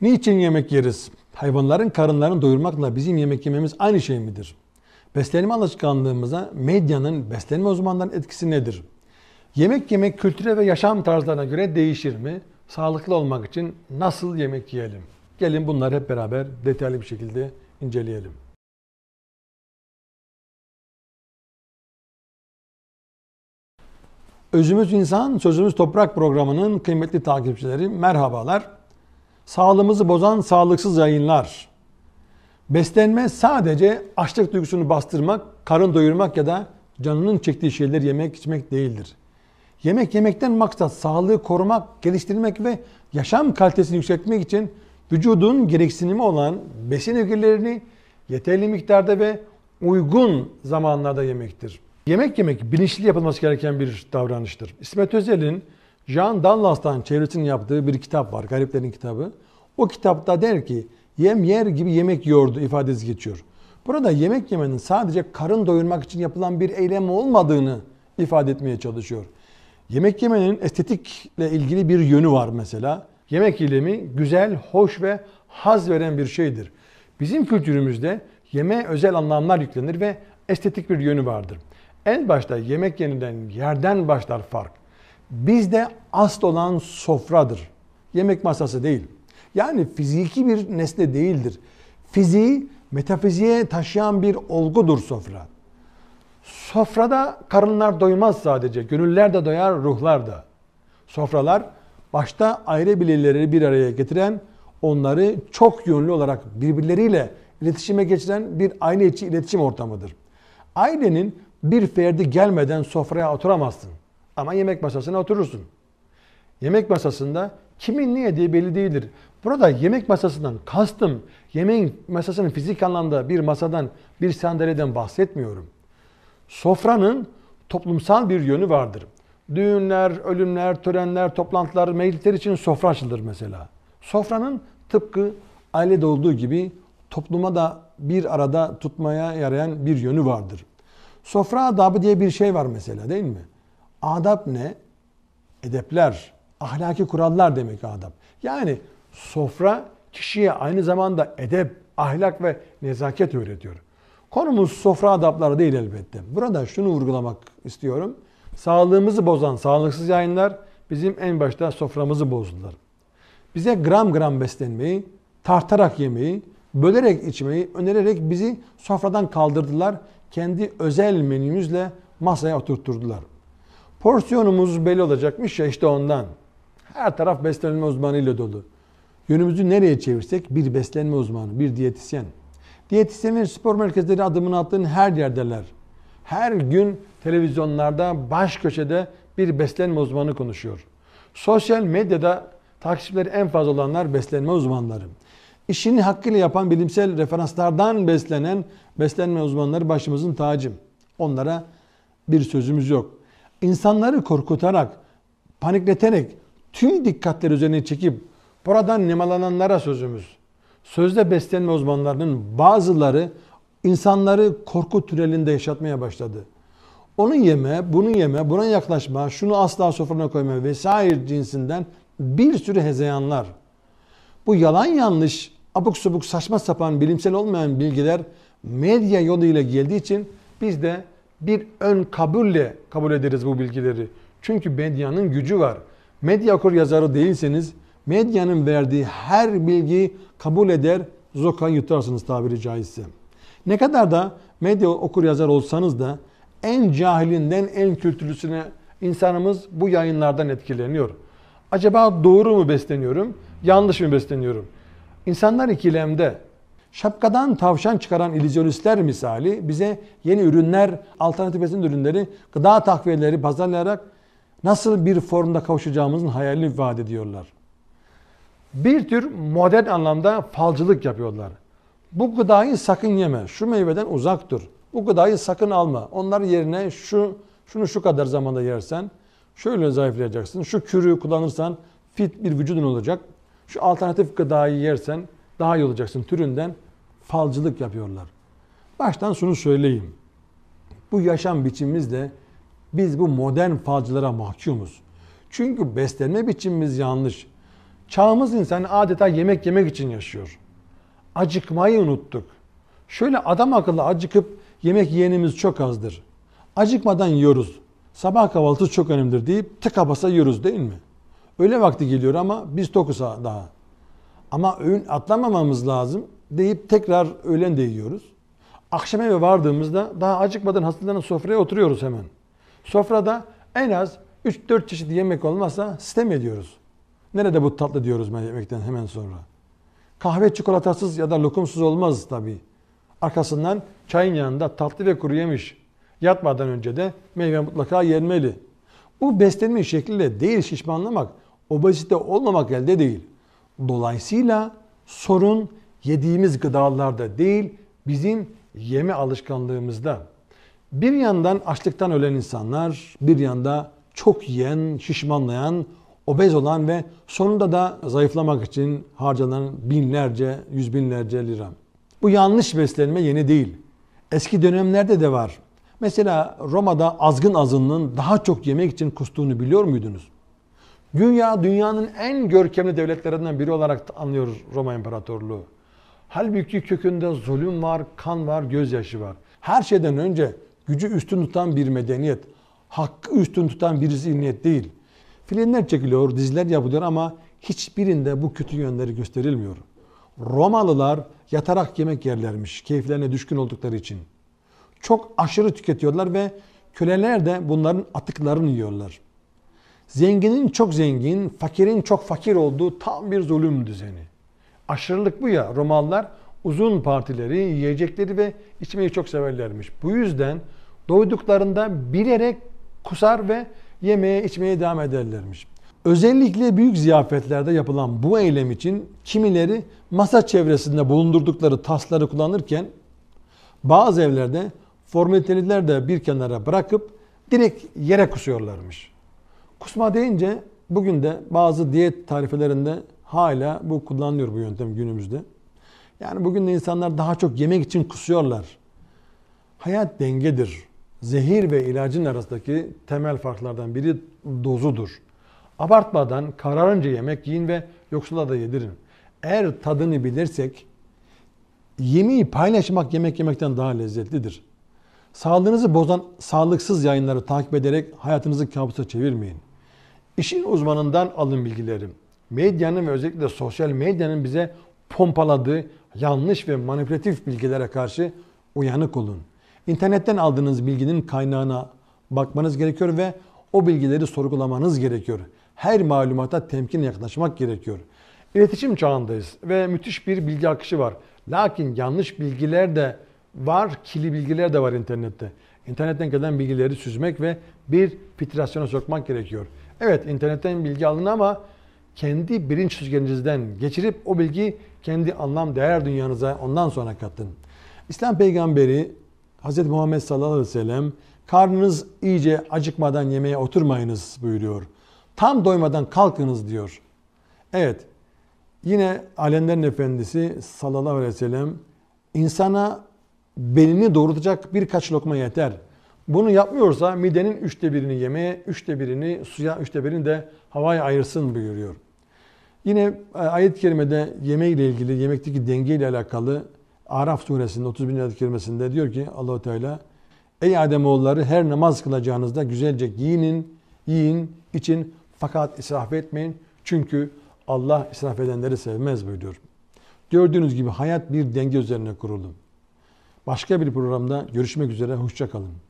Niçin yemek yeriz? Hayvanların karınlarını doyurmakla bizim yemek yememiz aynı şey midir? Beslenme alışkanlığımıza medyanın beslenme uzmanlarının etkisi nedir? Yemek yemek kültüre ve yaşam tarzlarına göre değişir mi? Sağlıklı olmak için nasıl yemek yiyelim? Gelin bunları hep beraber detaylı bir şekilde inceleyelim. Özümüz insan, sözümüz toprak programının kıymetli takipçileri merhabalar sağlığımızı bozan sağlıksız yayınlar, beslenme sadece açlık duygusunu bastırmak, karın doyurmak ya da canının çektiği şeyler yemek içmek değildir. Yemek yemekten maksat sağlığı korumak, geliştirmek ve yaşam kalitesini yükseltmek için vücudun gereksinimi olan besin öğelerini yeterli miktarda ve uygun zamanlarda yemektir. Yemek yemek bilinçli yapılması gereken bir davranıştır. İsmet Özel'in Jean Danlas'tan çevresinin yaptığı bir kitap var. Gariplerin kitabı. O kitapta der ki yem yer gibi yemek yordu ifadesi geçiyor. Burada yemek yemenin sadece karın doyurmak için yapılan bir eylem olmadığını ifade etmeye çalışıyor. Yemek yemenin estetikle ilgili bir yönü var mesela. Yemek eylemi güzel, hoş ve haz veren bir şeydir. Bizim kültürümüzde yeme özel anlamlar yüklenir ve estetik bir yönü vardır. En başta yemek yenilen yerden başlar fark bizde asıl olan sofradır. Yemek masası değil. Yani fiziki bir nesne değildir. Fiziği metafiziğe taşıyan bir olgudur sofra. Sofrada karınlar doymaz sadece. Gönüller de doyar, ruhlar da. Sofralar başta ayrı bilirleri bir araya getiren, onları çok yönlü olarak birbirleriyle iletişime geçiren bir aile içi iletişim ortamıdır. Ailenin bir ferdi gelmeden sofraya oturamazsın. Ama yemek masasına oturursun. Yemek masasında kimin ne yediği belli değildir. Burada yemek masasından kastım yemeğin masasının fizik anlamda bir masadan, bir sandalyeden bahsetmiyorum. Sofranın toplumsal bir yönü vardır. Düğünler, ölümler, törenler, toplantılar, meclisler için sofra açılır mesela. Sofranın tıpkı ailede olduğu gibi topluma da bir arada tutmaya yarayan bir yönü vardır. Sofra adabı diye bir şey var mesela değil mi? Adap ne? Edepler, ahlaki kurallar demek adap. Yani sofra kişiye aynı zamanda edep, ahlak ve nezaket öğretiyor. Konumuz sofra adapları değil elbette. Burada şunu vurgulamak istiyorum. Sağlığımızı bozan sağlıksız yayınlar bizim en başta soframızı bozdular. Bize gram gram beslenmeyi, tartarak yemeyi, bölerek içmeyi önererek bizi sofradan kaldırdılar. Kendi özel menümüzle masaya oturtturdular. Porsiyonumuz belli olacakmış ya işte ondan. Her taraf beslenme uzmanıyla dolu. Yönümüzü nereye çevirsek bir beslenme uzmanı, bir diyetisyen. Diyetisyenler spor merkezleri adımını attığın her yerdeler. Her gün televizyonlarda baş köşede bir beslenme uzmanı konuşuyor. Sosyal medyada takipçileri en fazla olanlar beslenme uzmanları. İşini hakkıyla yapan bilimsel referanslardan beslenen beslenme uzmanları başımızın tacı. Onlara bir sözümüz yok insanları korkutarak, panikleterek, tüm dikkatleri üzerine çekip buradan nemalananlara sözümüz. Sözde beslenme uzmanlarının bazıları insanları korku tünelinde yaşatmaya başladı. Onu yeme, bunu yeme, buna yaklaşma, şunu asla sofrana koyma vesaire cinsinden bir sürü hezeyanlar. Bu yalan yanlış, abuk subuk, saçma sapan, bilimsel olmayan bilgiler medya yoluyla geldiği için biz de bir ön kabulle kabul ederiz bu bilgileri. Çünkü medyanın gücü var. Medya okur yazarı değilseniz medyanın verdiği her bilgiyi kabul eder, zokan yutarsınız tabiri caizse. Ne kadar da medya okur yazar olsanız da en cahilinden en kültürlüsüne insanımız bu yayınlardan etkileniyor. Acaba doğru mu besleniyorum, yanlış mı besleniyorum? İnsanlar ikilemde. Şapkadan tavşan çıkaran illüzyonistler misali bize yeni ürünler, alternatif besin ürünleri, gıda takviyeleri pazarlayarak nasıl bir formda kavuşacağımızın hayalini vaat ediyorlar. Bir tür modern anlamda falcılık yapıyorlar. Bu gıdayı sakın yeme, şu meyveden uzak dur. Bu gıdayı sakın alma. Onlar yerine şu şunu şu kadar zamanda yersen şöyle zayıflayacaksın. Şu kürü kullanırsan fit bir vücudun olacak. Şu alternatif gıdayı yersen daha iyi olacaksın türünden falcılık yapıyorlar. Baştan şunu söyleyeyim. Bu yaşam biçimimizle biz bu modern falcılara mahkumuz. Çünkü beslenme biçimimiz yanlış. Çağımız insan adeta yemek yemek için yaşıyor. Acıkmayı unuttuk. Şöyle adam akıllı acıkıp yemek yiyenimiz çok azdır. Acıkmadan yiyoruz. Sabah kahvaltısı çok önemlidir deyip tıka basa yiyoruz değil mi? Öyle vakti geliyor ama biz tokuz daha. Ama öğün atlamamamız lazım deyip tekrar öğlen de yiyoruz. Akşam eve vardığımızda daha acıkmadan hastaların sofraya oturuyoruz hemen. Sofrada en az 3-4 çeşit yemek olmazsa sistem ediyoruz. Nerede bu tatlı diyoruz yemekten hemen sonra. Kahve çikolatasız ya da lokumsuz olmaz tabii. Arkasından çayın yanında tatlı ve kuru yemiş. Yatmadan önce de meyve mutlaka yenmeli. Bu beslenme şekliyle değil şişmanlamak, obezite olmamak elde değil. Dolayısıyla sorun yediğimiz gıdalarda değil, bizim yeme alışkanlığımızda. Bir yandan açlıktan ölen insanlar, bir yanda çok yiyen, şişmanlayan, obez olan ve sonunda da zayıflamak için harcanan binlerce, yüz binlerce lira. Bu yanlış beslenme yeni değil. Eski dönemlerde de var. Mesela Roma'da azgın azınlığın daha çok yemek için kustuğunu biliyor muydunuz? Dünya dünyanın en görkemli devletlerinden biri olarak anlıyoruz Roma İmparatorluğu. Halbuki kökünde zulüm var, kan var, gözyaşı var. Her şeyden önce gücü üstün tutan bir medeniyet, hakkı üstün tutan bir zihniyet değil. Filmler çekiliyor, diziler yapılıyor ama hiçbirinde bu kötü yönleri gösterilmiyor. Romalılar yatarak yemek yerlermiş keyiflerine düşkün oldukları için. Çok aşırı tüketiyorlar ve köleler de bunların atıklarını yiyorlar. Zenginin çok zengin, fakirin çok fakir olduğu tam bir zulüm düzeni. Aşırılık bu ya Romalılar uzun partileri, yiyecekleri ve içmeyi çok severlermiş. Bu yüzden doyduklarında bilerek kusar ve yemeye içmeye devam ederlermiş. Özellikle büyük ziyafetlerde yapılan bu eylem için kimileri masa çevresinde bulundurdukları tasları kullanırken bazı evlerde formaliteliler de bir kenara bırakıp direkt yere kusuyorlarmış. Kusma deyince bugün de bazı diyet tarifelerinde hala bu kullanılıyor bu yöntem günümüzde. Yani bugün de insanlar daha çok yemek için kusuyorlar. Hayat dengedir. Zehir ve ilacın arasındaki temel farklardan biri dozudur. Abartmadan kararınca yemek yiyin ve yoksula da yedirin. Eğer tadını bilirsek yemeği paylaşmak yemek yemekten daha lezzetlidir. Sağlığınızı bozan sağlıksız yayınları takip ederek hayatınızı kabusa çevirmeyin. İşin uzmanından alın bilgilerim medyanın ve özellikle sosyal medyanın bize pompaladığı yanlış ve manipülatif bilgilere karşı uyanık olun. İnternetten aldığınız bilginin kaynağına bakmanız gerekiyor ve o bilgileri sorgulamanız gerekiyor. Her malumata temkin yaklaşmak gerekiyor. İletişim çağındayız ve müthiş bir bilgi akışı var. Lakin yanlış bilgiler de var, kili bilgiler de var internette. İnternetten gelen bilgileri süzmek ve bir filtrasyona sokmak gerekiyor. Evet internetten bilgi alın ama kendi bilinç süzgecinizden geçirip o bilgi kendi anlam değer dünyanıza ondan sonra katın. İslam peygamberi Hz. Muhammed sallallahu aleyhi ve sellem karnınız iyice acıkmadan yemeğe oturmayınız buyuruyor. Tam doymadan kalkınız diyor. Evet yine alemlerin efendisi sallallahu aleyhi ve sellem insana belini doğrultacak birkaç lokma yeter. Bunu yapmıyorsa midenin üçte birini yemeğe, üçte birini suya, üçte birini de havaya ayırsın buyuruyor. Yine e, ayet-i kerimede yemek ile ilgili, yemekteki denge ile alakalı Araf suresinin 31. ayet-i kerimesinde diyor ki Allahu Teala Ey oğulları her namaz kılacağınızda güzelce giyinin, yiyin, için fakat israf etmeyin. Çünkü Allah israf edenleri sevmez buyuruyor. Gördüğünüz gibi hayat bir denge üzerine kuruldu. Başka bir programda görüşmek üzere, hoşçakalın. kalın.